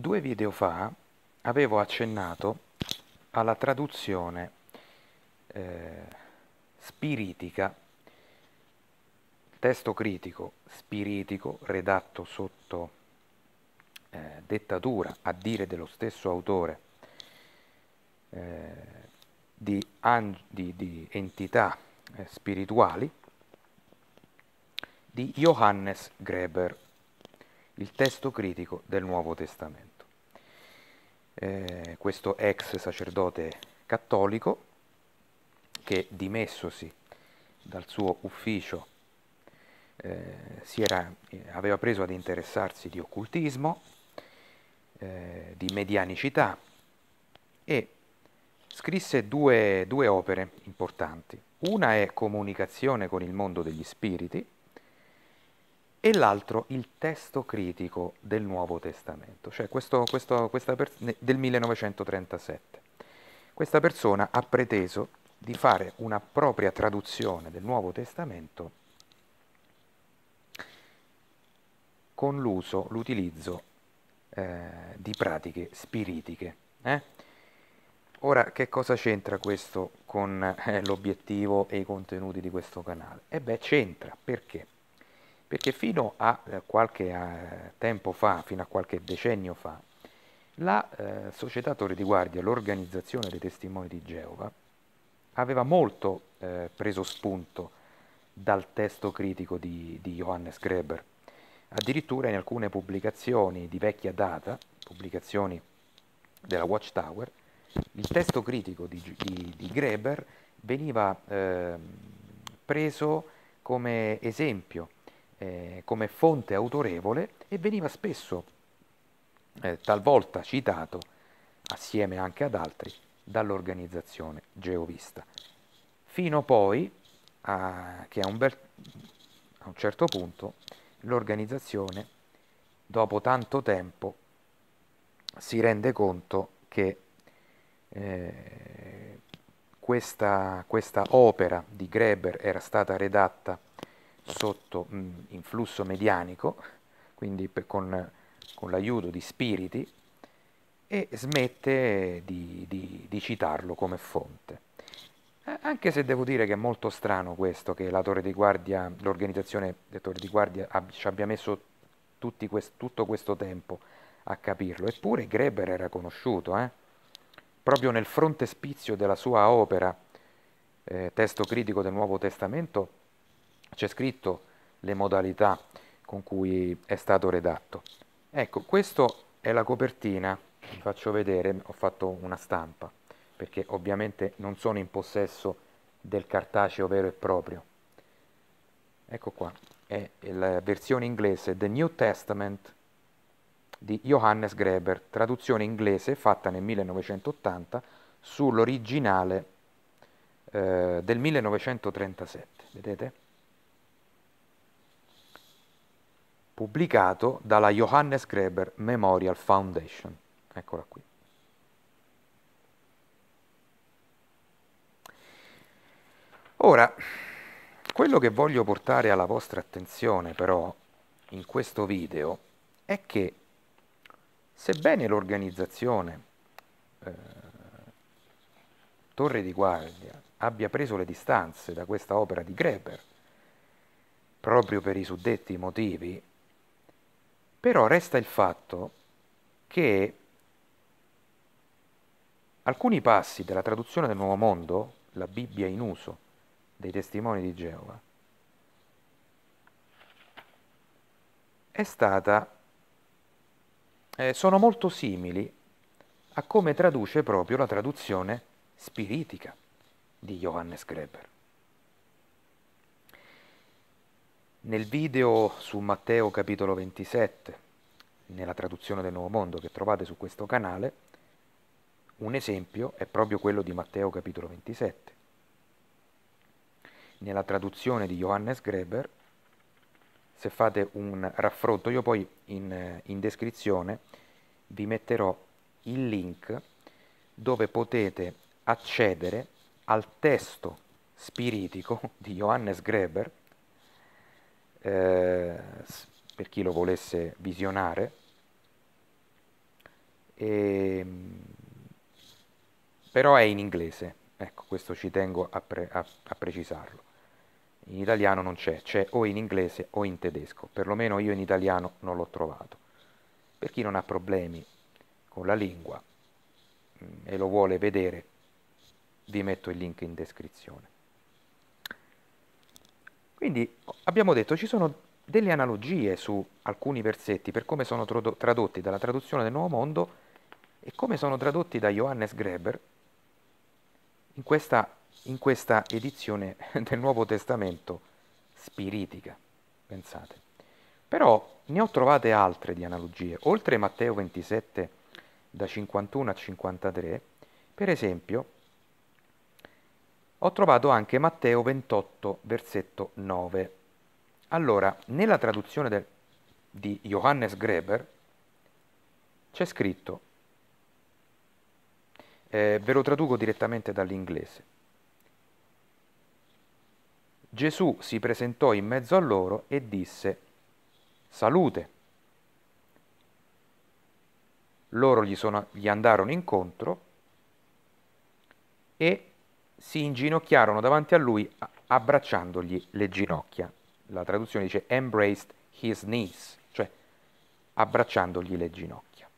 Due video fa avevo accennato alla traduzione eh, spiritica, testo critico spiritico redatto sotto eh, dettatura, a dire dello stesso autore, eh, di, di, di, entità eh, spirituali, di Johannes Greber, il testo critico del Nuovo Testamento eh, questo ex sacerdote cattolico che dimessosi dal suo ufficio eh, era, eh, aveva preso ad interessarsi di occultismo, eh, di medianicità e scrisse due, due opere importanti. Una è Comunicazione con il mondo degli spiriti, e l'altro il testo critico del Nuovo Testamento, cioè questo, questo, pers- del 1937. Questa persona ha preteso di fare una propria traduzione del Nuovo Testamento con l'uso, l'utilizzo eh, di pratiche spiritiche. Eh? Ora, che cosa c'entra questo con eh, l'obiettivo e i contenuti di questo canale? E eh beh, c'entra perché? perché fino a eh, qualche eh, tempo fa, fino a qualche decennio fa, la eh, società Torre di Guardia, l'organizzazione dei testimoni di Geova, aveva molto eh, preso spunto dal testo critico di, di Johannes Greber. Addirittura in alcune pubblicazioni di vecchia data, pubblicazioni della Watchtower, il testo critico di, di, di Greber veniva eh, preso come esempio eh, come fonte autorevole e veniva spesso, eh, talvolta citato, assieme anche ad altri, dall'organizzazione geovista. Fino poi a, che a un, bel, a un certo punto l'organizzazione, dopo tanto tempo, si rende conto che eh, questa, questa opera di Greber era stata redatta sotto mh, mm, influsso medianico, quindi per, con, con l'aiuto di spiriti, e smette di, di, di citarlo come fonte. anche se devo dire che è molto strano questo che l'organizzazione del Torre di Guardia ab ci abbia messo quest tutto questo tempo a capirlo, eppure Greber era conosciuto, eh? proprio nel frontespizio della sua opera, eh, testo critico del Nuovo Testamento, c'è scritto le modalità con cui è stato redatto. Ecco, questa è la copertina, vi faccio vedere, ho fatto una stampa, perché ovviamente non sono in possesso del cartaceo vero e proprio. Ecco qua, è la versione inglese The New Testament di Johannes Greber, traduzione inglese fatta nel 1980 sull'originale eh, del 1937, vedete? pubblicato dalla Johannes Greber Memorial Foundation. Eccola qui. Ora, quello che voglio portare alla vostra attenzione però in questo video è che sebbene l'organizzazione eh, Torre di Guardia abbia preso le distanze da questa opera di Greber proprio per i suddetti motivi, però resta il fatto che alcuni passi della traduzione del Nuovo Mondo, la Bibbia in uso dei testimoni di Geova, è stata, eh, sono molto simili a come traduce proprio la traduzione spiritica di Johannes Greber. Nel video su Matteo capitolo 27, nella traduzione del Nuovo Mondo che trovate su questo canale, un esempio è proprio quello di Matteo capitolo 27. Nella traduzione di Johannes Greber, se fate un raffronto, io poi in, in descrizione vi metterò il link dove potete accedere al testo spiritico di Johannes Greber eh, per chi lo volesse visionare. E, ehm, però è in inglese, ecco questo ci tengo a, pre a, a precisarlo. In italiano non c'è, c'è o in inglese o in tedesco, perlomeno io in italiano non l'ho trovato. Per chi non ha problemi con la lingua mh, mm, e lo vuole vedere, vi metto il link in descrizione. Quindi abbiamo detto ci sono delle analogie su alcuni versetti per come sono tradotti dalla traduzione del Nuovo Mondo e come sono tradotti da Johannes Greber in questa, in questa edizione del Nuovo Testamento spiritica, pensate. Però ne ho trovate altre di analogie, oltre Matteo 27 da 51 a 53, per esempio ho trovato anche Matteo 28, versetto 9. Allora, nella traduzione del, di Johannes Greber c'è scritto, eh, ve lo traduco direttamente dall'inglese, Gesù si presentò in mezzo a loro e disse, salute. Loro gli, sono, gli andarono incontro e si inginocchiarono davanti a lui abbracciandogli le ginocchia. La traduzione dice embraced his knees, cioè abbracciandogli le ginocchia.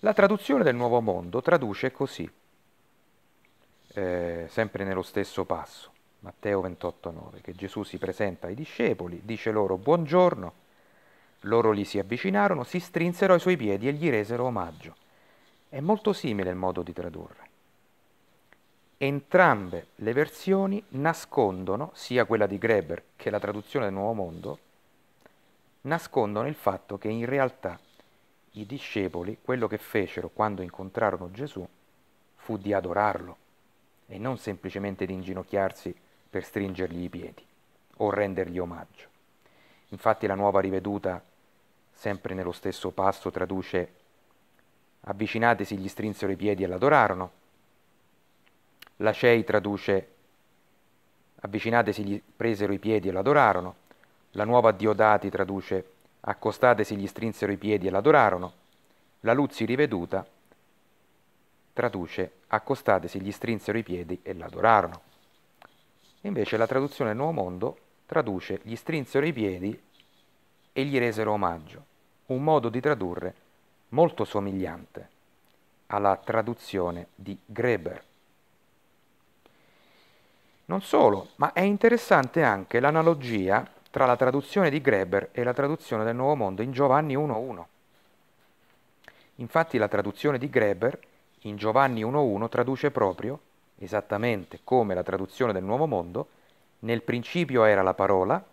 La traduzione del Nuovo Mondo traduce così, eh, sempre nello stesso passo, Matteo 28,9, che Gesù si presenta ai discepoli, dice loro buongiorno, loro gli si avvicinarono, si strinsero ai suoi piedi e gli resero omaggio. È molto simile il modo di tradurre. Entrambe le versioni nascondono, sia quella di Greber che la traduzione del Nuovo Mondo, nascondono il fatto che in realtà i discepoli quello che fecero quando incontrarono Gesù fu di adorarlo e non semplicemente di inginocchiarsi per stringergli i piedi o rendergli omaggio. Infatti la nuova riveduta, sempre nello stesso passo, traduce avvicinatesi, gli strinsero i piedi e l'adorarono, la CEI traduce avvicinatesi gli presero i piedi e l'adorarono, la nuova Diodati traduce accostatesi gli strinsero i piedi e l'adorarono, la Luzzi riveduta traduce accostatesi gli strinsero i piedi e l'adorarono. Invece la traduzione Nuovo Mondo traduce gli strinsero i piedi e gli resero omaggio, un modo di tradurre molto somigliante alla traduzione di Greber. Non solo, ma è interessante anche l'analogia tra la traduzione di Greber e la traduzione del Nuovo Mondo in Giovanni 1.1. Infatti la traduzione di Greber in Giovanni 1.1 traduce proprio, esattamente come la traduzione del Nuovo Mondo, nel principio era la parola,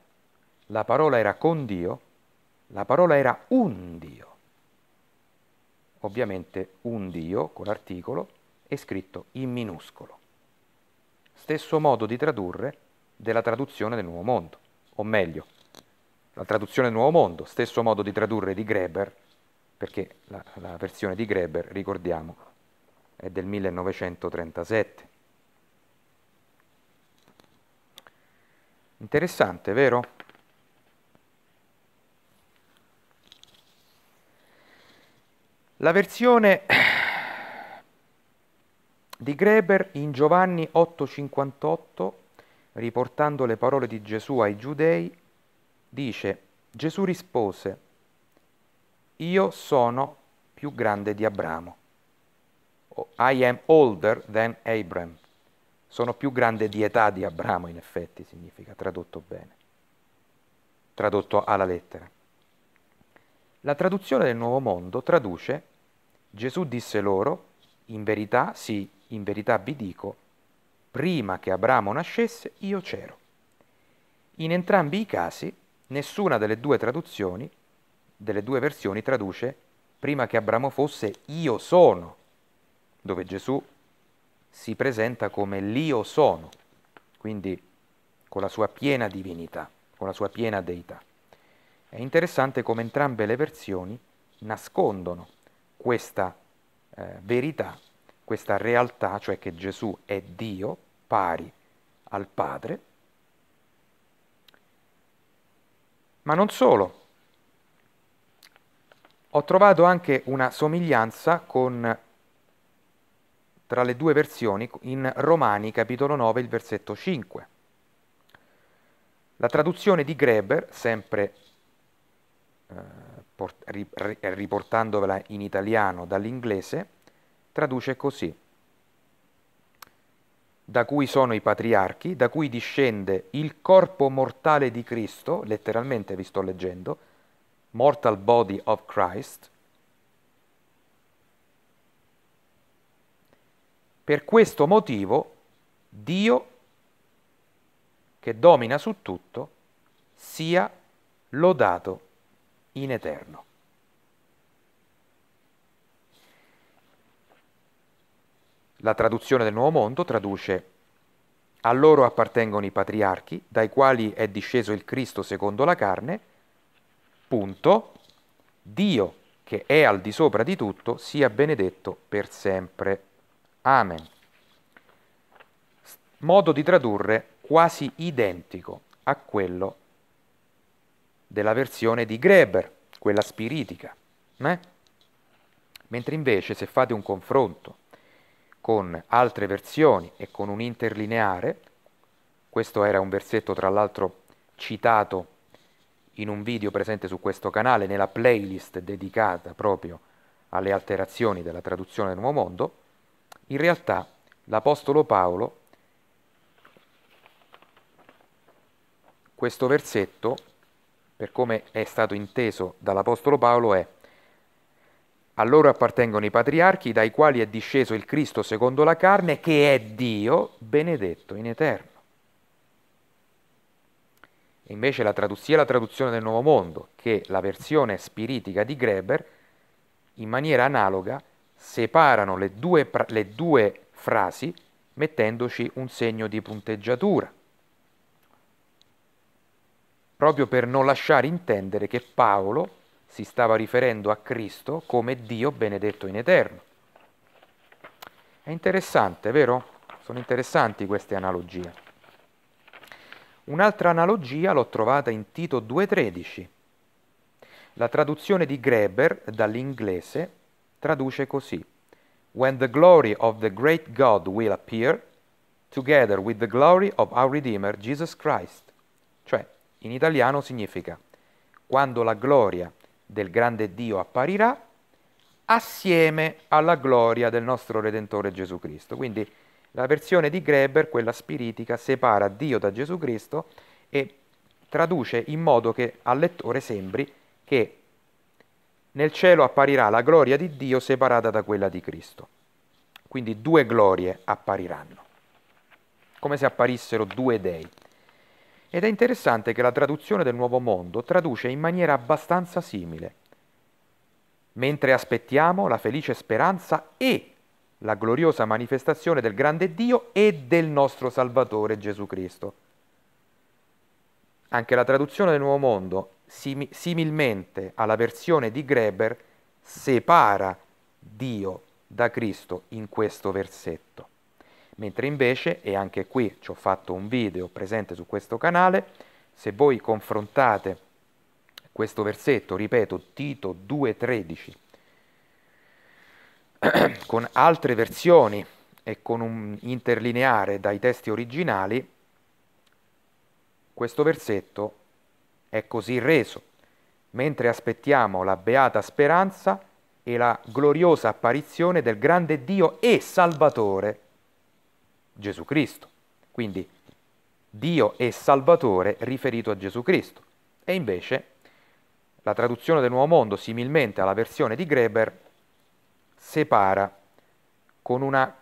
la parola era con Dio, la parola era un Dio. Ovviamente un Dio con articolo è scritto in minuscolo stesso modo di tradurre della traduzione del Nuovo Mondo, o meglio, la traduzione del Nuovo Mondo, stesso modo di tradurre di Greber, perché la, la versione di Greber, ricordiamo, è del 1937. Interessante, vero? La versione di Greber in Giovanni 8:58, riportando le parole di Gesù ai giudei, dice, Gesù rispose, io sono più grande di Abramo. I am older than Abram. Sono più grande di età di Abramo, in effetti, significa, tradotto bene, tradotto alla lettera. La traduzione del Nuovo Mondo traduce, Gesù disse loro, in verità, sì, in verità vi dico, prima che Abramo nascesse io c'ero. In entrambi i casi nessuna delle due traduzioni, delle due versioni traduce prima che Abramo fosse io sono, dove Gesù si presenta come l'io sono, quindi con la sua piena divinità, con la sua piena deità. È interessante come entrambe le versioni nascondono questa eh, verità questa realtà, cioè che Gesù è Dio pari al Padre, ma non solo. Ho trovato anche una somiglianza con, tra le due versioni in Romani capitolo 9, il versetto 5. La traduzione di Greber, sempre eh, riportandovela in italiano dall'inglese, traduce così, da cui sono i patriarchi, da cui discende il corpo mortale di Cristo, letteralmente vi sto leggendo, mortal body of Christ, Per questo motivo Dio, che domina su tutto, sia lodato in eterno. La traduzione del Nuovo Mondo traduce a loro appartengono i patriarchi, dai quali è disceso il Cristo secondo la carne, punto, Dio che è al di sopra di tutto sia benedetto per sempre. Amen. Modo di tradurre quasi identico a quello della versione di Greber, quella spiritica. Eh? Mentre invece se fate un confronto con altre versioni e con un interlineare, questo era un versetto tra l'altro citato in un video presente su questo canale, nella playlist dedicata proprio alle alterazioni della traduzione del Nuovo Mondo, in realtà l'Apostolo Paolo questo versetto, per come è stato inteso dall'Apostolo Paolo, è a loro appartengono i patriarchi dai quali è disceso il Cristo secondo la carne, che è Dio benedetto in eterno. E invece la sia la traduzione del Nuovo Mondo che la versione spiritica di Greber, in maniera analoga, separano le due, le due frasi mettendoci un segno di punteggiatura, proprio per non lasciare intendere che Paolo si stava riferendo a Cristo come Dio benedetto in eterno. È interessante, vero? Sono interessanti queste analogie. Un'altra analogia l'ho trovata in Tito 2.13. La traduzione di Greber dall'inglese traduce così: When the glory of the great God will appear, together with the glory of our Redeemer Jesus Christ. Cioè, in italiano significa quando la gloria del grande Dio apparirà assieme alla gloria del nostro Redentore Gesù Cristo. Quindi la versione di Greber, quella spiritica, separa Dio da Gesù Cristo e traduce in modo che al lettore sembri che nel cielo apparirà la gloria di Dio separata da quella di Cristo. Quindi due glorie appariranno, come se apparissero due dei. Ed è interessante che la traduzione del Nuovo Mondo traduce in maniera abbastanza simile. Mentre aspettiamo la felice speranza e la gloriosa manifestazione del grande Dio e del nostro Salvatore Gesù Cristo. Anche la traduzione del Nuovo Mondo, sim- similmente alla versione di Greber, separa Dio da Cristo in questo versetto mentre invece, e anche qui ci ho fatto un video presente su questo canale, se voi confrontate questo versetto, ripeto, Tito 2.13, con altre versioni e con un interlineare dai testi originali, questo versetto è così reso, mentre aspettiamo la beata speranza e la gloriosa apparizione del grande Dio e Salvatore Gesù Cristo. Quindi Dio è Salvatore riferito a Gesù Cristo. E invece la traduzione del Nuovo Mondo, similmente alla versione di Greber, separa con una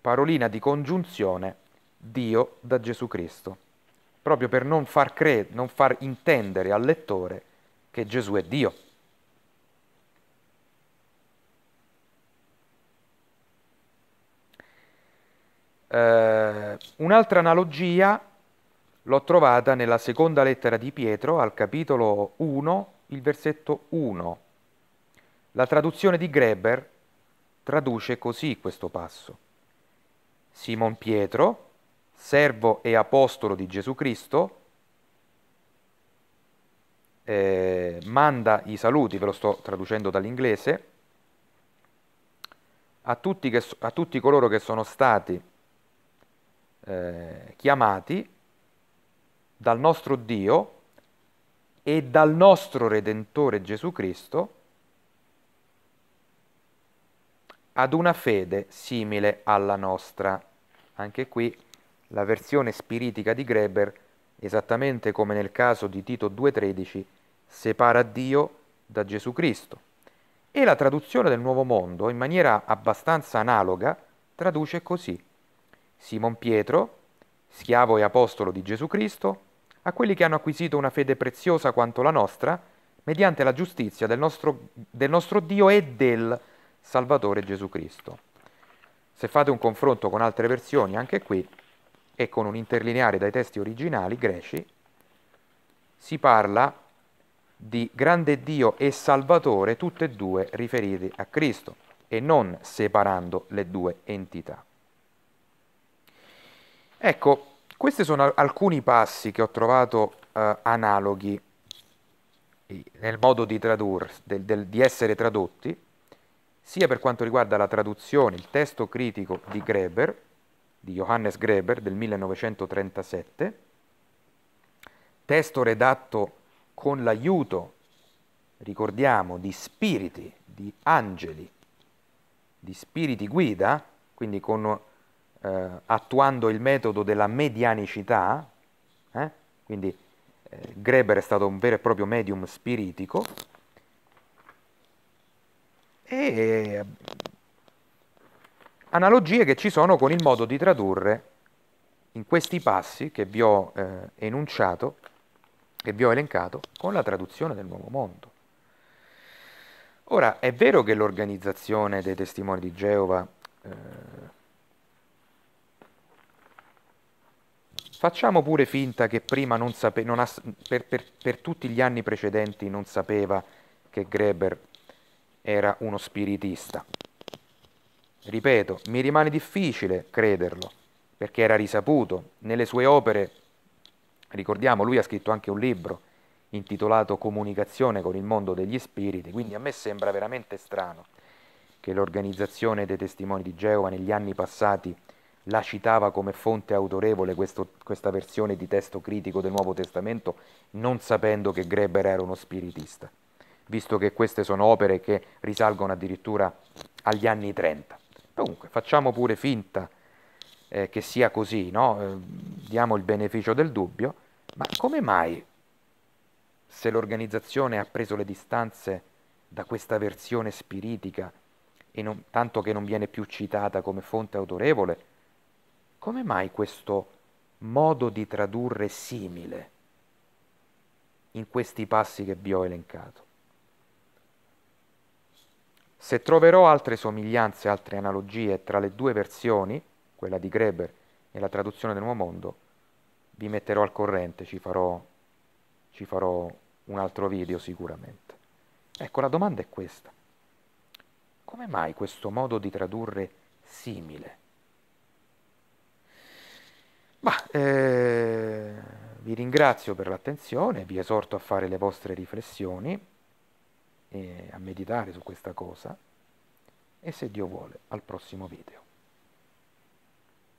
parolina di congiunzione Dio da Gesù Cristo, proprio per non far, cre- non far intendere al lettore che Gesù è Dio. Eh, un'altra analogia l'ho trovata nella seconda lettera di Pietro, al capitolo 1, il versetto 1. La traduzione di Greber traduce così questo passo. Simon Pietro, servo e apostolo di Gesù Cristo, eh, manda i saluti, ve lo sto traducendo dall'inglese, a tutti, che, a tutti coloro che sono stati eh, chiamati dal nostro Dio e dal nostro Redentore Gesù Cristo ad una fede simile alla nostra. Anche qui la versione spiritica di Greber, esattamente come nel caso di Tito 2.13, separa Dio da Gesù Cristo. E la traduzione del Nuovo Mondo, in maniera abbastanza analoga, traduce così Simon Pietro, schiavo e apostolo di Gesù Cristo, a quelli che hanno acquisito una fede preziosa quanto la nostra, mediante la giustizia del nostro, del nostro Dio e del Salvatore Gesù Cristo. Se fate un confronto con altre versioni, anche qui, e con un interlineare dai testi originali greci, si parla di grande Dio e Salvatore, tutte e due riferiti a Cristo, e non separando le due entità. Ecco, questi sono alcuni passi che ho trovato eh, analoghi nel modo di, tradur, del, del, di essere tradotti, sia per quanto riguarda la traduzione, il testo critico di Greber, di Johannes Greber del 1937, testo redatto con l'aiuto, ricordiamo, di spiriti, di angeli, di spiriti guida, quindi con eh, attuando il metodo della medianicità, eh? quindi eh, Greber è stato un vero e proprio medium spiritico, e eh, analogie che ci sono con il modo di tradurre in questi passi che vi ho eh, enunciato, che vi ho elencato, con la traduzione del Nuovo Mondo. Ora, è vero che l'organizzazione dei testimoni di Geova eh, Facciamo pure finta che prima non sapeva, ha... per, per, per tutti gli anni precedenti non sapeva che Greber era uno spiritista. Ripeto, mi rimane difficile crederlo, perché era risaputo. Nelle sue opere, ricordiamo, lui ha scritto anche un libro intitolato Comunicazione con il mondo degli spiriti, quindi a me sembra veramente strano che l'organizzazione dei testimoni di Geova negli anni passati la citava come fonte autorevole questo, questa versione di testo critico del Nuovo Testamento, non sapendo che Greber era uno spiritista, visto che queste sono opere che risalgono addirittura agli anni 30. Comunque, facciamo pure finta eh, che sia così, no? eh, diamo il beneficio del dubbio, ma come mai se l'organizzazione ha preso le distanze da questa versione spiritica, non, tanto che non viene più citata come fonte autorevole, come mai questo modo di tradurre simile in questi passi che vi ho elencato? Se troverò altre somiglianze, altre analogie tra le due versioni, quella di Greber e la traduzione del Nuovo Mondo, vi metterò al corrente, ci farò, ci farò un altro video sicuramente. Ecco, la domanda è questa. Come mai questo modo di tradurre simile? Ma, eh, vi ringrazio per l'attenzione, vi esorto a fare le vostre riflessioni e a meditare su questa cosa e se Dio vuole al prossimo video.